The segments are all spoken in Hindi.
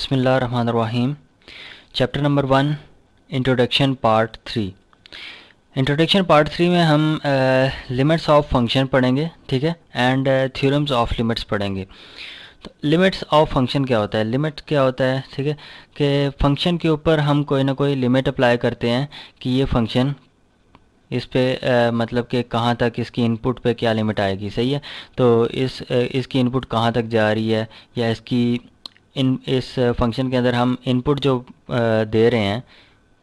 रहीम chapter number one introduction part three introduction part three में हम लिमिट्स ऑफ फंक्शन पढ़ेंगे ठीक है एंड थ्योरम्स ऑफ लिमिट्स पढ़ेंगे तो लिमिट्स ऑफ फंक्शन क्या होता है लिमिट क्या होता है ठीक है कि फंक्शन के ऊपर हम कोई ना कोई लिमिट अप्लाई करते हैं कि ये फंक्शन इस पे आ, मतलब कि कहाँ तक इसकी इनपुट पे क्या लिमिट आएगी सही है तो इस इसकी इनपुट कहाँ तक जा रही है या इसकी इन इस फंक्शन के अंदर हम इनपुट जो दे रहे हैं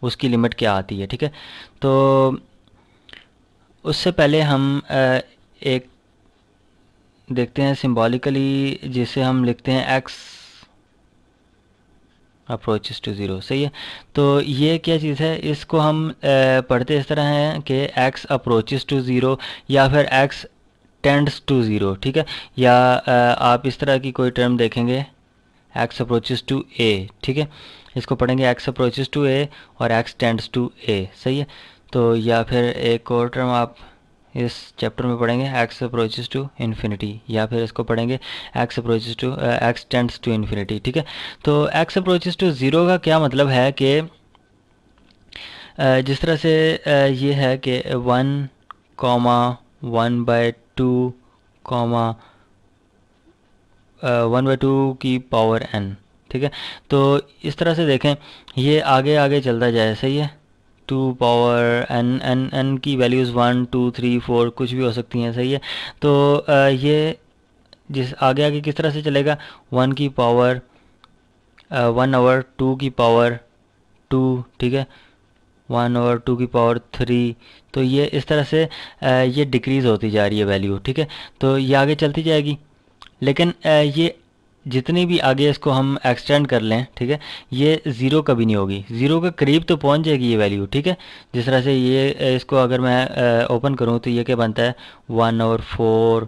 उसकी लिमिट क्या आती है ठीक है तो उससे पहले हम एक देखते हैं सिम्बॉलिकली जिसे हम लिखते हैं एक्स अप्रोचेस टू ज़ीरो सही है तो ये क्या चीज़ है इसको हम पढ़ते इस तरह हैं कि एक्स अप्रोचेस टू ज़ीरो या फिर एक्स टेंड्स टू ज़ीरो ठीक है या आप इस तरह की कोई टर्म देखेंगे एक्स अप्रोचेस टू ए ठीक है इसको पढ़ेंगे एक्स अप्रोचेस टू ए और एक्स टेंड्स टू ए सही है तो या फिर एक और टर्म आप इस चैप्टर में पढ़ेंगे एक्स अप्रोचेस टू इन्फिनिटी या फिर इसको पढ़ेंगे x approaches to x tends to infinity ठीक है तो एक्स अप्रोचेस टू ज़ीरो का क्या मतलब है कि जिस तरह से ये है कि one comma one by two comma one by two की पावर एन ठीक है तो इस तरह से देखें ये आगे आगे चलता जाए सही है two power n n n की values one two three four कुछ भी हो सकती हैं सही है तो आ, ये जिस आगे आगे किस तरह से चलेगा वन की पावर वन आवर टू की पावर टू ठीक है वन और टू की पावर थ्री तो ये इस तरह से ये डिक्रीज़ होती जा रही है वैल्यू ठीक है तो ये आगे चलती जाएगी लेकिन ये जितनी भी आगे इसको हम एक्सटेंड कर लें ठीक है ये ज़ीरो कभी नहीं होगी ज़ीरो के करीब तो पहुंच जाएगी ये वैल्यू ठीक है जिस तरह से ये इसको अगर मैं ओपन करूं तो ये क्या बनता है one over four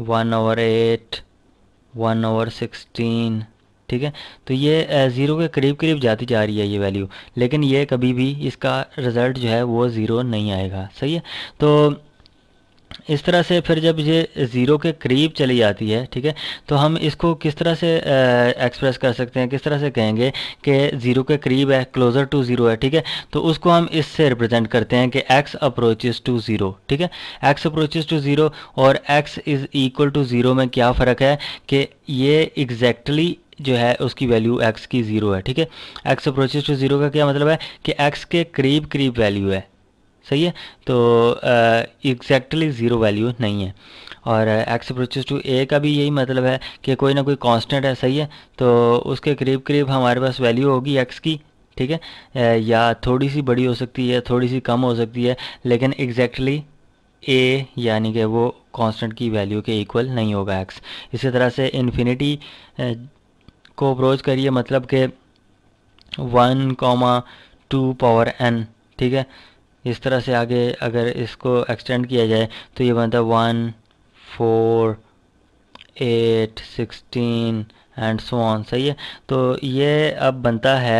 one over eight one over sixteen ठीक है तो ये ज़ीरो के करीब करीब जाती जा रही है ये वैल्यू लेकिन ये कभी भी इसका रिज़ल्ट जो है वो ज़ीरो नहीं आएगा सही है तो इस तरह से फिर जब ये ज़ीरो के करीब चली जाती है ठीक है तो हम इसको किस तरह से एक्सप्रेस कर सकते हैं किस तरह से कहेंगे कि ज़ीरो के करीब है क्लोज़र टू ज़ीरो है ठीक है तो उसको हम इससे रिप्रेजेंट करते हैं कि एक्स अप्रोचेज़ टू ज़ीरो ठीक है एक्स अप्रोचेस टू ज़ीरो और x is equal to zero में क्या फ़र्क है कि ये एग्जैक्टली exactly जो है उसकी वैल्यू एक्स की ज़ीरो है ठीक है एक्स अप्रोचेज टू ज़ीरो का क्या मतलब है कि एक्स के करीब करीब वैल्यू है सही है तो एग्जैक्टली ज़ीरो वैल्यू नहीं है और एक्स अप्रोचेज टू ए का भी यही मतलब है कि कोई ना कोई कांस्टेंट है सही है तो उसके करीब करीब हमारे पास वैल्यू होगी एक्स की ठीक है या थोड़ी सी बड़ी हो सकती है थोड़ी सी कम हो सकती है लेकिन एग्जैक्टली ए यानी कि वो कांस्टेंट की वैल्यू के इक्वल नहीं होगा एक्स इसी तरह से इन्फिनिटी को अप्रोच करिए मतलब कि one comma two power n ठीक है इस तरह से आगे अगर इसको एक्सटेंड किया जाए तो ये बनता है one four eight sixteen and so on सही है तो ये अब बनता है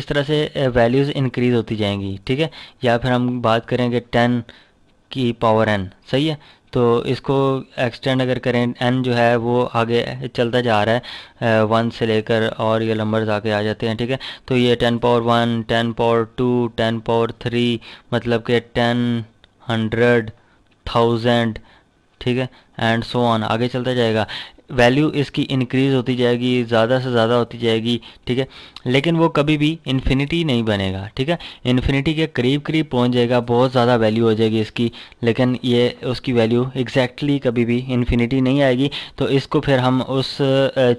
इस तरह से वैल्यूज़ इंक्रीज़ होती जाएंगी ठीक है या फिर हम बात करेंगे टेन की पावर एन सही है तो इसको एक्सटेंड अगर करें एन जो है वो आगे चलता जा रहा है वन से लेकर और ये नंबर्स आगे आ जाते हैं ठीक है तो ये ten power one ten power two ten power three मतलब कि टेन हंड्रेड थाउजेंड ठीक है एंड सो ऑन आगे चलता जाएगा वैल्यू इसकी इंक्रीज़ होती जाएगी ज़्यादा से ज़्यादा होती जाएगी ठीक है लेकिन वो कभी भी इन्फिनिटी नहीं बनेगा ठीक है इन्फिनिटी के करीब करीब पहुंच जाएगा बहुत ज़्यादा वैल्यू हो जाएगी इसकी लेकिन ये उसकी वैल्यू एग्जैक्टली exactly कभी भी इन्फिनिटी नहीं आएगी तो इसको फिर हम उस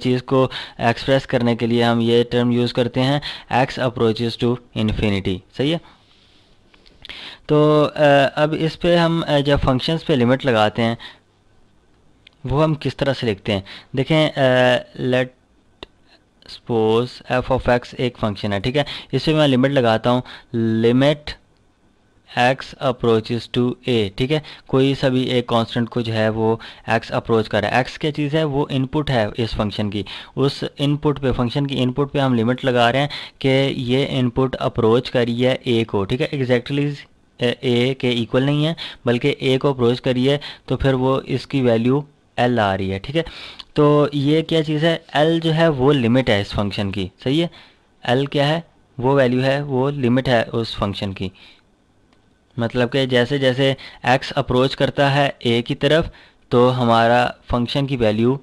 चीज़ को एक्सप्रेस करने के लिए हम ये टर्म यूज़ करते हैं एक्स अप्रोचेज टू इन्फिनिटी सही है तो अब इस पर हम जब फंक्शंस पे लिमिट लगाते हैं वो हम किस तरह से लिखते हैं देखें let suppose f of x एक फंक्शन है ठीक है इसमें मैं लिमिट लगाता हूँ limit x approaches to a ठीक है कोई सभी एक कांस्टेंट को जो है वो एक्स अप्रोच कर रहा है एक्स क्या चीज़ है वो इनपुट है इस फंक्शन की उस इनपुट पे फंक्शन की इनपुट पे हम लिमिट लगा रहे हैं कि ये इनपुट अप्रोच करी है ए को ठीक है एग्जैक्टली ए के इक्वल नहीं है बल्कि ए को अप्रोच करिए तो फिर वो इसकी वैल्यू एल आ रही है ठीक है तो ये क्या चीज़ है एल जो है वो लिमिट है इस फंक्शन की सही है एल क्या है वो वैल्यू है वो लिमिट है उस फंक्शन की मतलब कि जैसे जैसे एक्स अप्रोच करता है ए की तरफ तो हमारा फंक्शन की वैल्यू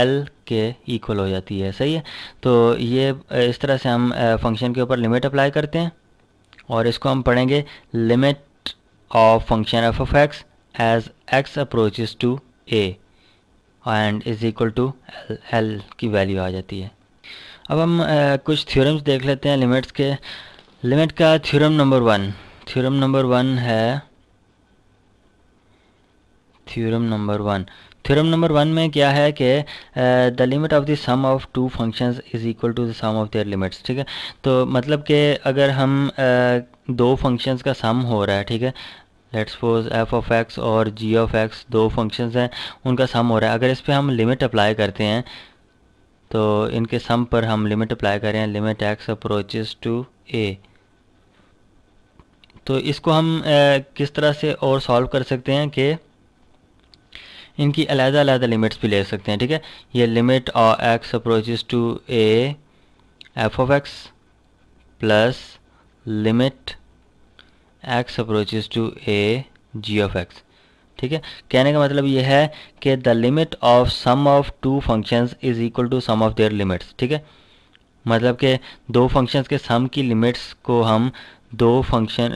एल के इक्वल हो जाती है सही है तो ये इस तरह से हम फंक्शन के ऊपर लिमिट अप्लाई करते हैं और इसको हम पढ़ेंगे limit of function f of x as x approaches to a and is equal to l की वैल्यू आ जाती है अब हम आ, कुछ थ्योरम्स देख लेते हैं लिमिट्स के लिमिट का theorem number one theorem number one है theorem number one theorem number one में क्या है कि the limit of the sum of two functions is equal to the sum of their limits ठीक है तो मतलब कि अगर हम uh, दो फंक्शंस का सम हो रहा है ठीक है let's suppose f of x और जी ऑफ एक्स दो फंक्शंस हैं उनका सम हो रहा है अगर इस पर हम लिमिट अप्लाई करते हैं तो इनके सम पर हम लिमिट अप्लाई करें limit x approaches to a तो इसको हम ए, किस तरह से और सॉल्व कर सकते हैं कि इनकी अलहदा अलहदा लिमिट्स भी ले सकते हैं ठीक है ये लिमिट और x approaches to a f of x plus limit x approaches to a g of x ठीक है कहने का मतलब यह है कि the limit of sum of two functions is equal to sum of their limits ठीक है मतलब कि दो फंक्शंस के सम की लिमिट्स को हम दो फंक्शन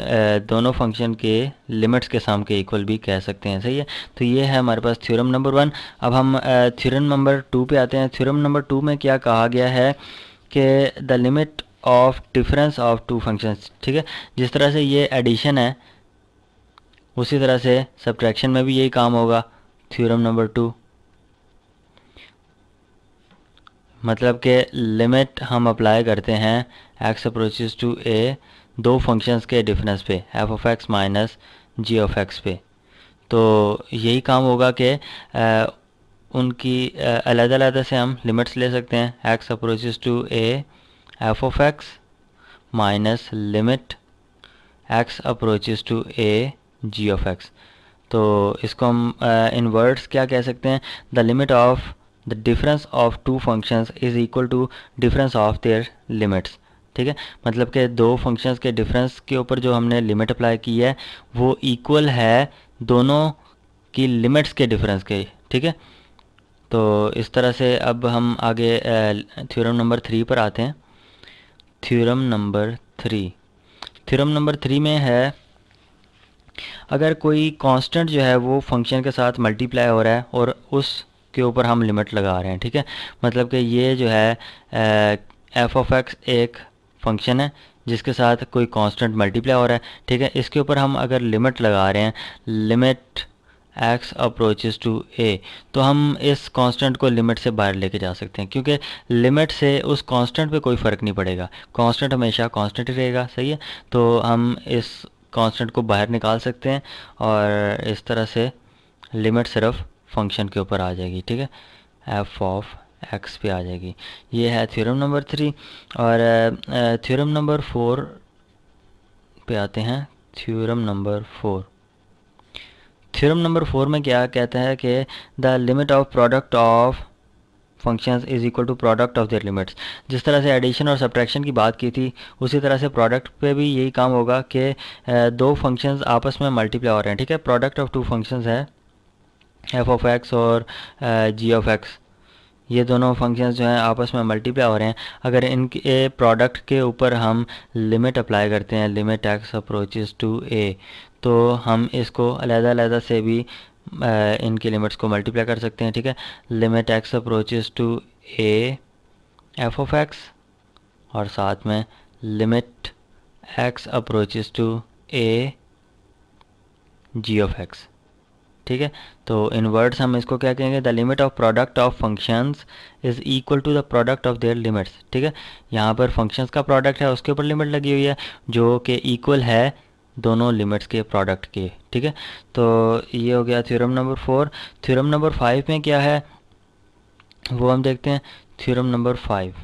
दोनों फंक्शन के लिमिट्स के सम के इक्वल भी कह सकते हैं सही है तो ये है हमारे पास थ्योरम नंबर वन अब हम थ्योरम नंबर टू पे आते हैं थ्योरम नंबर टू में क्या कहा गया है कि the limit of difference of two functions ठीक है जिस तरह से ये एडिशन है उसी तरह से सब्ट्रैक्शन में भी यही काम होगा थ्योरम नंबर टू मतलब के लिमिट हम अप्लाई करते हैं एक्स अप्रोचेस टू ए दो फंक्शंस के डिफरेंस पे f of x minus g of x पे तो यही काम होगा कि उनकी अलग अलग से हम लिमिट्स ले सकते हैं x approaches to a f of x minus limit x approaches to a g of x तो इसको हम इन uh, वर्ड्स क्या कह सकते हैं the limit of the difference of two functions is equal to difference of their limits ठीक है मतलब कि दो फंक्शंस के डिफरेंस के ऊपर जो हमने लिमिट अप्लाई की है वो इक्वल है दोनों की लिमिट्स के डिफरेंस के ठीक है तो इस तरह से अब हम आगे थ्योरम नंबर थ्री पर आते हैं theorem number three theorem number three में है अगर कोई कांस्टेंट जो है वो फंक्शन के साथ मल्टीप्लाई हो रहा है और उस के ऊपर हम लिमिट लगा रहे हैं ठीक है मतलब कि ये जो है एफ ऑफ एक्स एक फंक्शन है जिसके साथ कोई कांस्टेंट मल्टीप्लाई हो रहा है ठीक है इसके ऊपर हम अगर लिमिट लगा रहे हैं limit x approaches to a तो हम इस कांस्टेंट को लिमिट से बाहर लेके जा सकते हैं क्योंकि लिमिट से उस कांस्टेंट पे कोई फ़र्क नहीं पड़ेगा कांस्टेंट हमेशा कांस्टेंट ही रहेगा सही है तो हम इस कांस्टेंट को बाहर निकाल सकते हैं और इस तरह से लिमिट सिर्फ फंक्शन के ऊपर आ जाएगी ठीक है एफ ऑफ एक्स पे आ जाएगी ये है थ्योरम नंबर थ्री और थ्योरम नंबर फोर पे आते हैं theorem number four theorem number four में क्या कहते हैं कि the limit of product of functions is equal to product of their limits जिस तरह से एडिशन और सब्ट्रैक्शन की बात की थी उसी तरह से प्रोडक्ट पे भी यही काम होगा कि दो फंक्शंस आपस में मल्टीप्लाई हो रहे हैं ठीक है प्रोडक्ट ऑफ टू फंक्शंस है एफ ऑफ एक्स और जी ऑफ एक्स ये दोनों फंक्शंस जो हैं आपस में मल्टीप्लाई हो रहे हैं अगर इनके प्रोडक्ट के ऊपर हम लिमिट अप्लाई करते हैं limit x approaches to a तो हम इसको अलग-अलग से भी इनके लिमिट्स को मल्टीप्लाई कर सकते हैं ठीक है limit x approaches to a f of x और साथ में limit x approaches to a g of x ठीक है तो इन वर्ड्स हम इसको क्या कहेंगे the limit of product of functions is equal to the product of their limits ठीक है यहाँ पर फंक्शंस का प्रोडक्ट है उसके ऊपर लिमिट लगी हुई है जो कि इक्वल है दोनों लिमिट्स के प्रोडक्ट के ठीक है तो ये हो गया theorem number four theorem number five में क्या है वो हम देखते हैं थ्योरम नंबर फाइव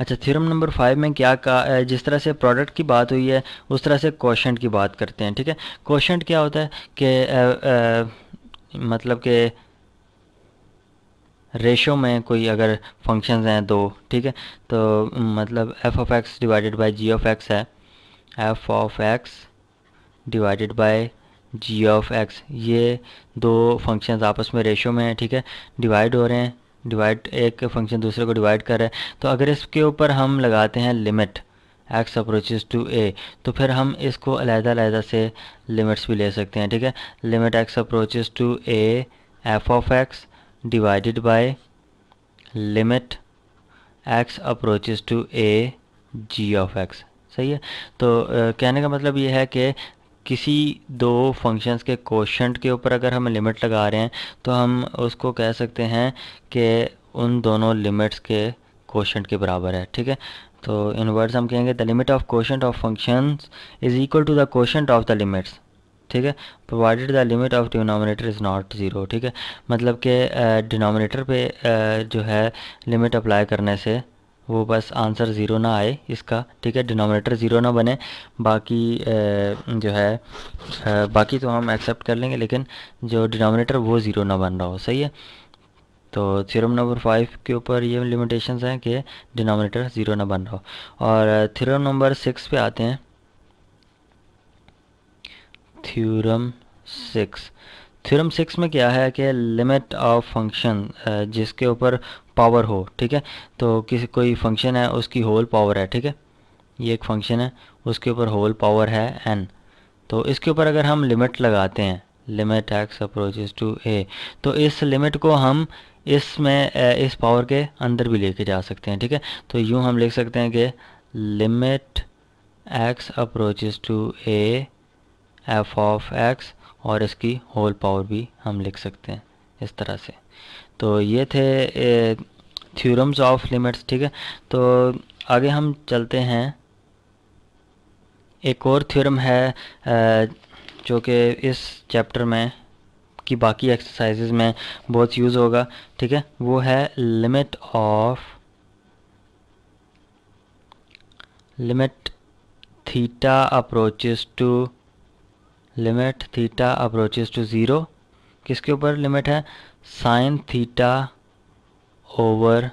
अच्छा थ्योरम नंबर फाइव में क्या कहा जिस तरह से प्रोडक्ट की बात हुई है उस तरह से क्वेश्चन की बात करते हैं ठीक है क्वेश्चन क्या होता है कि मतलब के रेशो में कोई अगर फंक्शंस हैं दो ठीक है तो मतलब f of x divided by g of x है F of x divided by g of x ये दो फंक्शंस आपस में रेशो में हैं ठीक है डिवाइड हो रहे हैं डिवाइड एक फंक्शन दूसरे को डिवाइड कर रहा है तो अगर इसके ऊपर हम लगाते हैं limit x approaches to a तो फिर हम इसको अलहदा से लिमिट्स भी ले सकते हैं ठीक है limit x approaches to a f of x divided by limit x approaches to a g of x सही है तो uh, कहने का मतलब ये है कि किसी दो फंक्शंस के कोशंट के ऊपर अगर हम लिमिट लगा रहे हैं तो हम उसको कह सकते हैं कि उन दोनों लिमिट्स के कोशंट के बराबर है ठीक है तो इन वर्ड्स हम कहेंगे the limit of quotient of function is equal to the quotient of the limits ठीक है provided the limit of denominator is not zero ठीक है मतलब कि डिनोमिनेटर पे जो है लिमिट अप्लाई करने से वो बस आंसर ज़ीरो ना आए इसका ठीक है डिनोमिनेटर ज़ीरो ना बने बाकी जो है बाकी तो हम एक्सेप्ट कर लेंगे लेकिन जो डिनोमिनेटर वो ज़ीरो ना बन रहा हो सही है तो थ्योरम नंबर फाइव के ऊपर ये लिमिटेशंस हैं कि डिनोमिनेटर ज़ीरो ना बन रहा हो और थ्योरम नंबर सिक्स पे आते हैं थ्योरम सिक्स थ्योरम सिक्स में क्या है कि लिमिट ऑफ फंक्शन जिसके ऊपर पावर हो ठीक है तो किसी कोई फंक्शन है उसकी होल पावर है ठीक है ये एक फंक्शन है उसके ऊपर होल पावर है एन तो इसके ऊपर अगर हम लिमिट लगाते हैं limit x approach to a तो इस लिमिट को हम इसमें इस पावर के अंदर भी लेके जा सकते हैं ठीक है तो यूँ हम लिख सकते हैं कि limit x approaches to a f of x और इसकी होल पावर भी हम लिख सकते हैं इस तरह से तो ये थे थ्योरम्स ऑफ लिमिट्स ठीक है तो आगे हम चलते हैं एक और थ्योरम है जो कि इस चैप्टर में की बाकी एक्सरसाइजेज में बहुत यूज़ होगा ठीक है वो है limit of limit theta approaches to limit theta approaches to zero किसके ऊपर लिमिट है साइन थीटा ओवर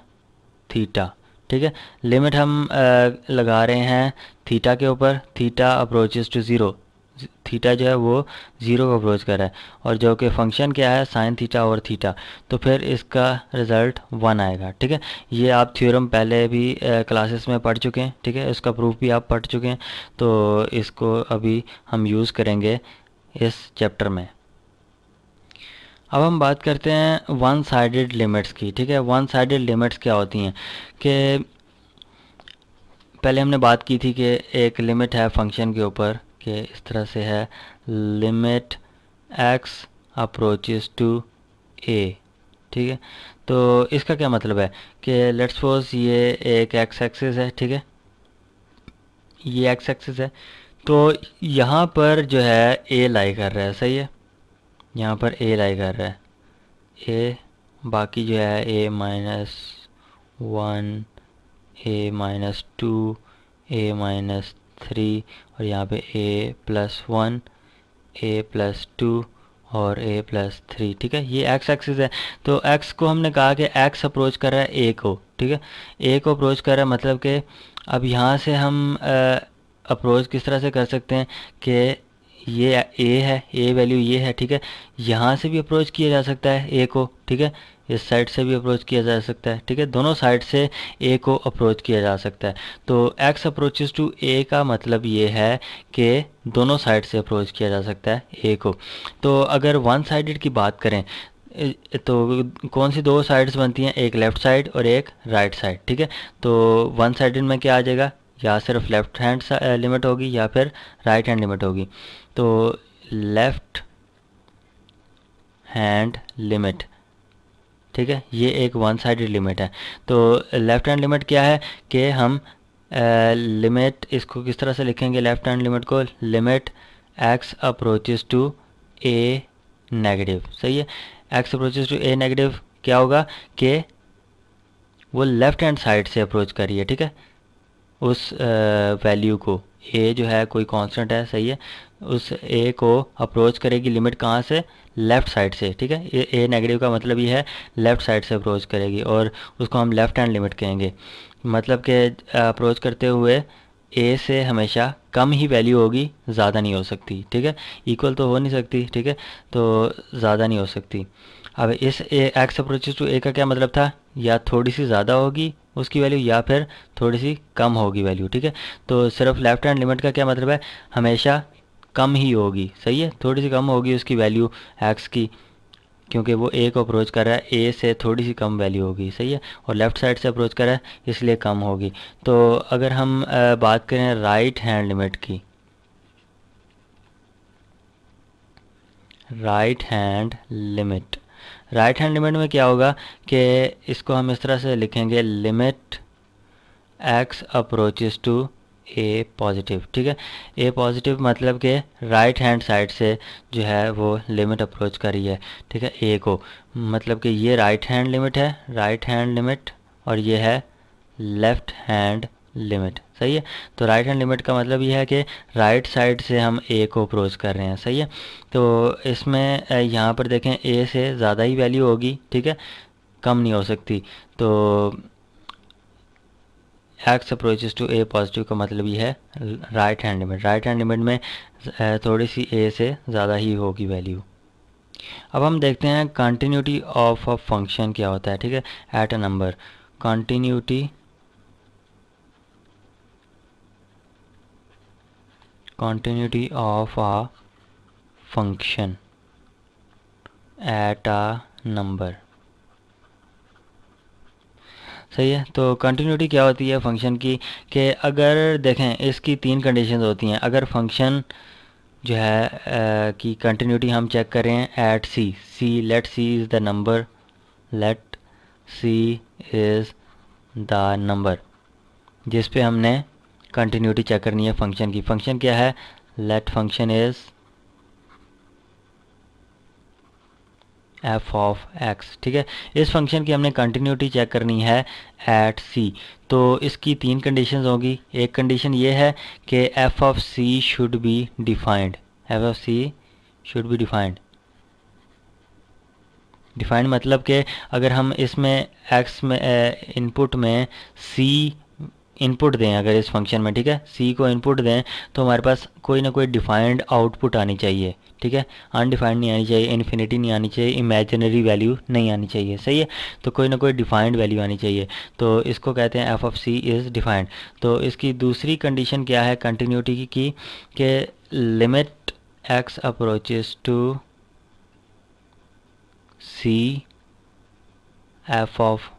थीटा ठीक है लिमिट हम आ, लगा रहे हैं थीटा के ऊपर theta approaches to zero theta जो है वो ज़ीरो को अप्रोच कर रहा है और जो कि फंक्शन क्या है साइन थीटा ओवर थीटा तो फिर इसका रिज़ल्ट वन आएगा ठीक है ये आप थ्योरम पहले भी क्लासेस में पढ़ चुके हैं ठीक है इसका प्रूफ भी आप पढ़ चुके हैं तो इसको अभी हम यूज़ करेंगे इस चैप्टर में अब हम बात करते हैं वन साइडेड लिमिट्स की ठीक है वन साइडेड लिमिट्स क्या होती हैं कि पहले हमने बात की थी कि एक लिमिट है फंक्शन के ऊपर कि इस तरह से है limit x approaches to a ठीक है तो इसका क्या मतलब है कि लेट्स सपोज ये एक एक्स एक्सेस है ठीक है ये एक्स एक्सेस है तो यहाँ पर जो है ए लाई कर रहा है सही है यहाँ पर ए लाई कर रहा है ए बाकी जो है a minus one a minus two a minus three और यहाँ पे a plus one a plus two और ए प्लस थ्री ठीक है ये एक्स एक्सिस है तो एक्स को हमने कहा कि एक्स अप्रोच कर रहा है ए को ठीक है ए को अप्रोच कर रहा है मतलब कि अब यहाँ से हम अप्रोच किस तरह से कर सकते हैं कि ये ए है ए वैल्यू ये है ठीक है यहाँ से भी अप्रोच किया जा सकता है ए को ठीक है इस साइड से भी अप्रोच किया जा सकता है ठीक है दोनों साइड से ए को अप्रोच किया जा सकता है तो एक्स अप्रोचेस टू ए का मतलब ये है कि दोनों साइड से अप्रोच किया जा सकता है ए को तो अगर वन साइडेड की बात करें तो कौन सी दो साइड्स बनती हैं एक लेफ़्ट साइड और एक राइट साइड ठीक है तो वन साइडेड में क्या आ जाएगा या सिर्फ लेफ़्ट हैंड लिमिट होगी या फिर राइट हैंड लिमिट होगी तो लेफ़्ट हैंड लिमिट ठीक है ये एक वन साइड लिमिट है तो लेफ़्ट हैंड लिमिट क्या है कि हम लिमिट इसको किस तरह से लिखेंगे लेफ़्ट हैंड लिमिट को limit x approaches to a negative सही है x approaches to a negative क्या होगा कि वो लेफ़्ट हैंड साइड से अप्रोच करिए ठीक है उस वैल्यू को ए जो है कोई कांस्टेंट है सही है उस ए को अप्रोच करेगी लिमिट कहाँ से लेफ़्ट साइड से ठीक है ये ए नेगेटिव का मतलब ये है लेफ़्ट साइड से अप्रोच करेगी और उसको हम लेफ़्ट हैंड लिमिट कहेंगे मतलब कि अप्रोच करते हुए ए से हमेशा कम ही वैल्यू होगी ज़्यादा नहीं हो सकती ठीक है इक्वल तो हो नहीं सकती ठीक है तो ज़्यादा नहीं हो सकती अब इस एक्स अप्रोच टू ए का क्या मतलब था या थोड़ी सी ज़्यादा होगी उसकी वैल्यू या फिर थोड़ी सी कम होगी वैल्यू ठीक है तो सिर्फ लेफ्ट हैंड लिमिट का क्या मतलब है हमेशा कम ही होगी सही है थोड़ी सी कम होगी उसकी वैल्यू एक्स की क्योंकि वो ए को अप्रोच कर रहा है ए से थोड़ी सी कम वैल्यू होगी सही है और लेफ्ट साइड से अप्रोच कर रहा है इसलिए कम होगी तो अगर हम बात करें राइट हैंड लिमिट की right hand limit right hand limit में क्या होगा कि इसको हम इस तरह से लिखेंगे limit x approaches to a positive ठीक है ए पॉजिटिव मतलब कि राइट हैंड साइड से जो है वो लिमिट अप्रोच करी है ठीक है ए को मतलब कि ये राइट हैंड लिमिट है राइट हैंड लिमिट और ये है लेफ्ट हैंड लिमिट सही है तो राइट हैंड लिमिट का मतलब ये है कि राइट साइड से हम ए को अप्रोच कर रहे हैं सही है तो इसमें यहाँ पर देखें ए से ज़्यादा ही वैल्यू होगी ठीक है कम नहीं हो सकती तो x approaches to a positive का मतलब ये है right hand limit right hand limit में थोड़ी सी ए से ज़्यादा ही होगी वैल्यू अब हम देखते हैं कंटिन्यूटी ऑफ अ फंक्शन क्या होता है ठीक है at a number continuity continuity of a function at a number सही है तो कंटिन्यूटी क्या होती है फंक्शन की कि अगर देखें इसकी तीन कंडीशन होती हैं अगर फंक्शन जो है कि कंटिन्यूटी हम चेक करें at c c let c is the number let c is the number जिस पे हमने कंटिन्यूटी चेक करनी है फंक्शन की फंक्शन क्या है let function is f of x ठीक है इस फंक्शन की हमने कंटिन्यूटी चेक करनी है एट सी तो इसकी तीन कंडीशंस होगी एक कंडीशन ये है कि f of c should be defined f of c should be defined defined मतलब कि अगर हम इसमें एक्स में इनपुट में सी इनपुट दें अगर इस फंक्शन में ठीक है सी को इनपुट दें तो हमारे पास कोई ना कोई डिफाइंड आउटपुट आनी चाहिए ठीक है अनडिफाइंड नहीं आनी चाहिए इन्फिनिटी नहीं आनी चाहिए इमेजिनरी वैल्यू नहीं आनी चाहिए सही है तो कोई ना कोई डिफाइंड वैल्यू आनी चाहिए तो इसको कहते हैं f of c is defined तो इसकी दूसरी कंडीशन क्या है कंटिन्यूटी की कि limit x approaches to c f of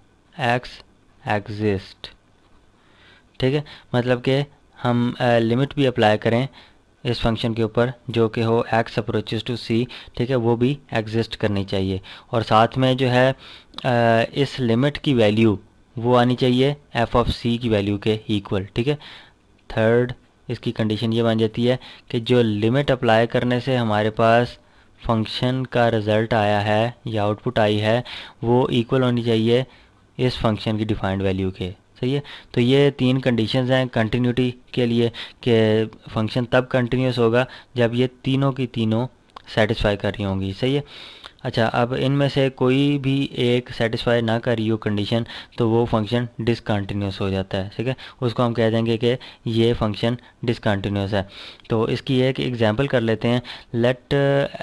x exist ठीक है मतलब कि हम लिमिट भी अप्लाई करें इस फंक्शन के ऊपर जो कि हो एक्स अप्रोचेज टू सी ठीक है वो भी एग्जिस्ट करनी चाहिए और साथ में जो है आ, इस लिमिट की वैल्यू वो आनी चाहिए एफ ऑफ सी की वैल्यू के इक्वल ठीक है थर्ड इसकी कंडीशन ये बन जाती है कि जो लिमिट अप्लाई करने से हमारे पास फंक्शन का रिज़ल्ट आया है या आउटपुट आई है वो इक्वल होनी चाहिए इस फंक्शन की डिफाइंड वैल्यू के सही है तो ये तीन कंडीशंस हैं कंटिन्यूटी के लिए कि फंक्शन तब कंटिन्यूस होगा जब ये तीनों की तीनों सेटिस्फाई कर रही होंगी सही है अच्छा अब इनमें से कोई भी एक सेटिस्फाई ना कर रही हो कंडीशन तो वो फंक्शन डिसकन्टीन्यूस हो जाता है ठीक है उसको हम कह देंगे कि ये फंक्शन डिसकन्टीन्यूस है तो इसकी एक एग्जांपल कर लेते हैं let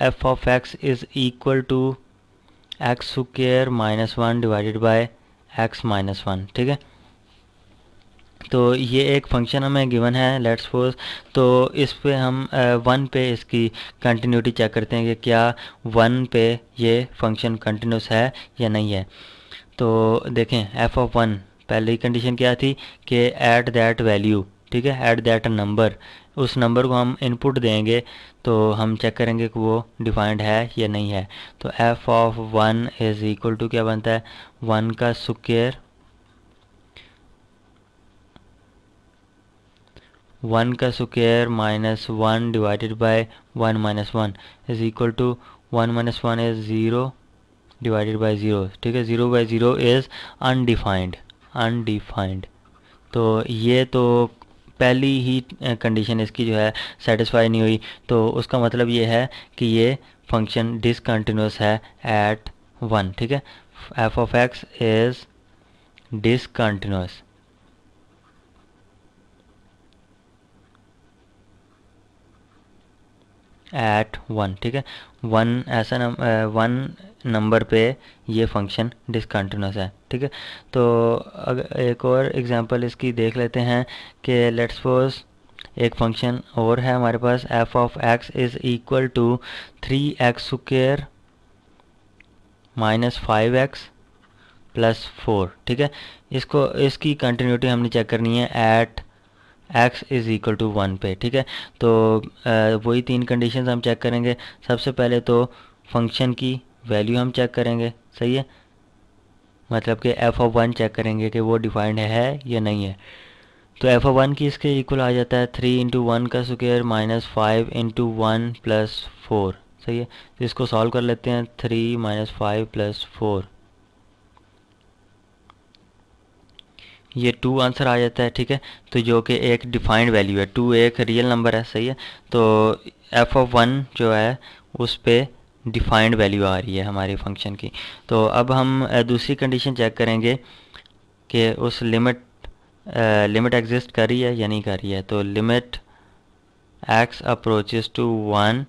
f of x is equal to x square minus one divided by x minus one ठीक है तो ये एक फंक्शन हमें गिवन है लेट्स फोर्स तो इस पे हम वन पे इसकी कंटिन्यूटी चेक करते हैं कि क्या वन पे ये फंक्शन कंटिन्यूस है या नहीं है तो देखें एफ ऑफ वन पहली कंडीशन क्या थी कि एट दैट वैल्यू ठीक है एट दैट नंबर उस नंबर को हम इनपुट देंगे तो हम चेक करेंगे कि वो डिफाइंड है या नहीं है तो F of one is equal to क्या बनता है वन का स्क्र वन का square minus one divided by one minus one is equal to one minus one is zero divided by zero ठीक है zero by zero is undefined undefined तो ये तो पहली ही कंडीशन इसकी जो है सेटिस्फाई नहीं हुई तो उसका मतलब ये है कि ये फंक्शन डिसकंटिन्यूस है एट वन ठीक है F of x is discontinuous at one ठीक है वन ऐसा नंबर वन नंबर पे ये फंक्शन डिसकंटिन्यूस है ठीक है तो अगर एक और एग्जांपल इसकी देख लेते हैं कि लेट्स सपोज एक फंक्शन और है हमारे पास F of x is equal to three x square minus five x plus four ठीक है इसको इसकी कंटिन्यूटी हमने चेक करनी है at x is equal to one पे ठीक है तो वही तीन कंडीशन हम चेक करेंगे सबसे पहले तो फंक्शन की वैल्यू हम चेक करेंगे सही है मतलब कि एफ ऑफ वन चेक करेंगे कि वो डिफाइंड है या नहीं है तो एफ ऑफ वन की इसके इक्वल आ जाता है थ्री इंटू वन का square minus five into one plus four सही है तो इसको सॉल्व कर लेते हैं three minus five plus four ये टू आंसर आ जाता है ठीक है तो जो कि एक डिफाइंड वैल्यू है टू एक रियल नंबर है सही है तो एफ ऑफ वन जो है उस पर डिफाइंड वैल्यू आ रही है हमारे फंक्शन की तो अब हम दूसरी कंडीशन चेक करेंगे कि उस लिमिट लिमिट एग्जिस्ट कर रही है या नहीं कर रही है तो limit x approaches to one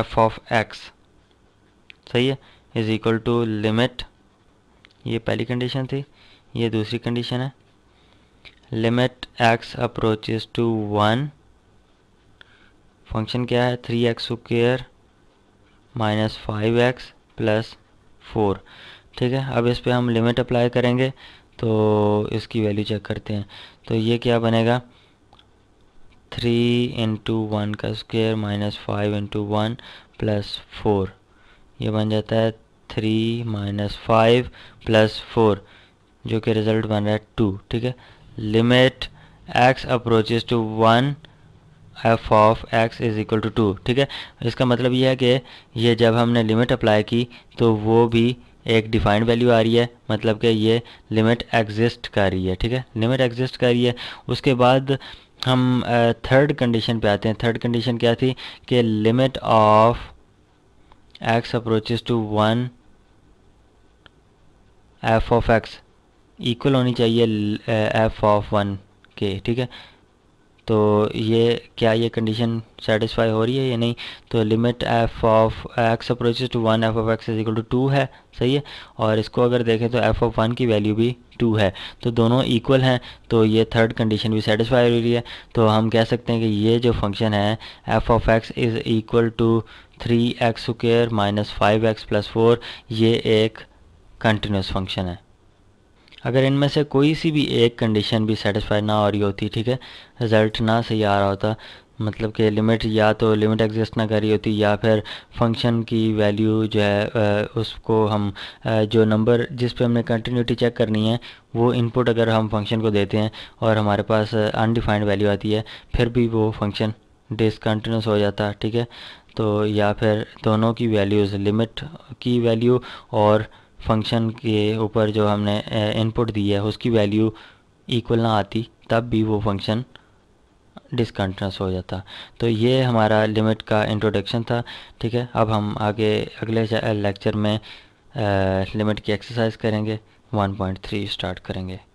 F of x सही है इज़ इक्वल टू लिमिट ये पहली कंडीशन थी ये दूसरी कंडीशन है limit x approaches to one function क्या है three x square minus five x plus four ठीक है अब इस पर हम लिमिट अप्लाई करेंगे तो इसकी वैल्यू चेक करते हैं तो ये क्या बनेगा थ्री इंटू वन का square minus five into one plus four ये बन जाता है three minus five plus four जो कि रिजल्ट बन रहा है टू ठीक है limit x approaches to one F of x is equal to two ठीक है इसका मतलब यह है कि ये जब हमने लिमिट अप्लाई की तो वो भी एक डिफाइंड वैल्यू आ रही है मतलब कि ये लिमिट एग्जिस्ट कर रही है ठीक है लिमिट एग्जिस्ट कर रही है उसके बाद हम थर्ड uh, कंडीशन पे आते हैं थर्ड कंडीशन क्या थी कि limit of x approaches to one F of x equal होनी चाहिए एफ ऑफ वन के ठीक है तो ये क्या ये कंडीशन सेटिस्फाई हो रही है या नहीं तो limit F of x approach to one F of x is equal to two है सही है और इसको अगर देखें तो एफ ऑफ वन की वैल्यू भी टू है तो दोनों इक्वल हैं तो ये थर्ड कंडीशन भी सेटिस्फाई हो रही है तो हम कह सकते हैं कि ये जो फंक्शन है F of x is equal to three x square minus five x plus four ये एक कंटिन्यूस फंक्शन है अगर इनमें से कोई सी भी एक कंडीशन भी सेटिस्फाई ना हो रही होती ठीक है रिज़ल्ट ना सही आ रहा होता मतलब कि लिमिट या तो लिमिट एग्जिस्ट ना कर रही होती या फिर फंक्शन की वैल्यू जो है उसको हम जो नंबर जिस पे हमने कंटिन्यूटी चेक करनी है वो इनपुट अगर हम फंक्शन को देते हैं और हमारे पास अनडिफाइंड वैल्यू आती है फिर भी वो फंक्शन डिसकन्टिन्यूस हो जाता ठीक है तो या फिर दोनों की वैल्यूज़ लिमिट की वैल्यू और फंक्शन के ऊपर जो हमने इनपुट दी है उसकी वैल्यू इक्वल ना आती तब भी वो फंक्शन डिसकंटिन्यूस हो जाता तो ये हमारा लिमिट का इंट्रोडक्शन था ठीक है अब हम आगे अगले लेक्चर में लिमिट की एक्सरसाइज करेंगे 1.3 स्टार्ट करेंगे